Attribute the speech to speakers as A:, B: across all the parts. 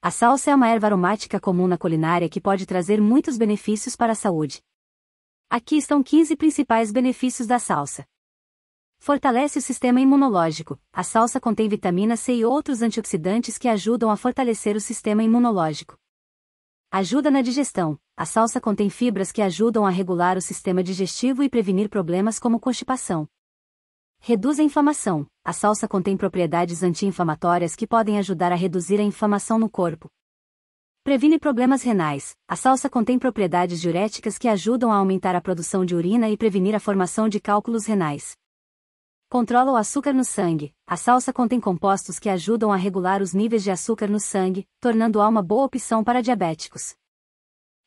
A: A salsa é uma erva aromática comum na culinária que pode trazer muitos benefícios para a saúde. Aqui estão 15 principais benefícios da salsa. Fortalece o sistema imunológico. A salsa contém vitamina C e outros antioxidantes que ajudam a fortalecer o sistema imunológico. Ajuda na digestão. A salsa contém fibras que ajudam a regular o sistema digestivo e prevenir problemas como constipação. Reduz a inflamação. A salsa contém propriedades anti-inflamatórias que podem ajudar a reduzir a inflamação no corpo. Previne problemas renais. A salsa contém propriedades diuréticas que ajudam a aumentar a produção de urina e prevenir a formação de cálculos renais. Controla o açúcar no sangue. A salsa contém compostos que ajudam a regular os níveis de açúcar no sangue, tornando-a uma boa opção para diabéticos.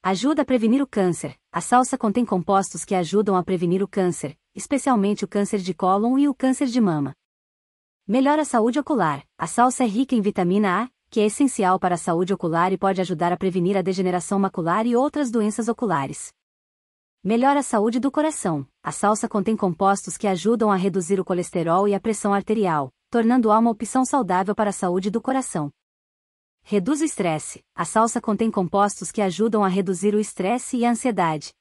A: Ajuda a prevenir o câncer. A salsa contém compostos que ajudam a prevenir o câncer, especialmente o câncer de cólon e o câncer de mama. Melhora a saúde ocular. A salsa é rica em vitamina A, que é essencial para a saúde ocular e pode ajudar a prevenir a degeneração macular e outras doenças oculares. Melhora a saúde do coração. A salsa contém compostos que ajudam a reduzir o colesterol e a pressão arterial, tornando-a uma opção saudável para a saúde do coração. Reduz o estresse. A salsa contém compostos que ajudam a reduzir o estresse e a ansiedade,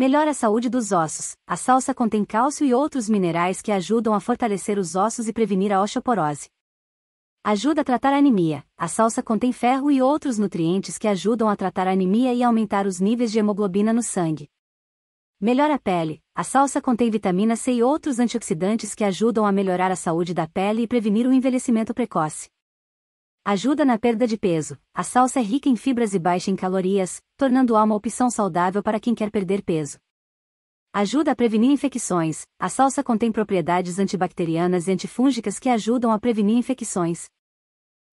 A: Melhora a saúde dos ossos. A salsa contém cálcio e outros minerais que ajudam a fortalecer os ossos e prevenir a osteoporose. Ajuda a tratar a anemia. A salsa contém ferro e outros nutrientes que ajudam a tratar a anemia e aumentar os níveis de hemoglobina no sangue. Melhora a pele. A salsa contém vitamina C e outros antioxidantes que ajudam a melhorar a saúde da pele e prevenir o envelhecimento precoce. Ajuda na perda de peso. A salsa é rica em fibras e baixa em calorias, tornando-a uma opção saudável para quem quer perder peso. Ajuda a prevenir infecções. A salsa contém propriedades antibacterianas e antifúngicas que ajudam a prevenir infecções.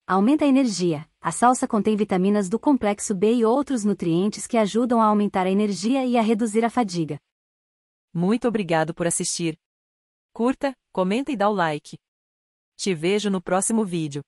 A: Aumenta a energia. A salsa contém vitaminas do complexo B e outros nutrientes que ajudam a aumentar a energia e a reduzir a fadiga. Muito obrigado por assistir. Curta, comenta e dá o like. Te vejo no próximo vídeo.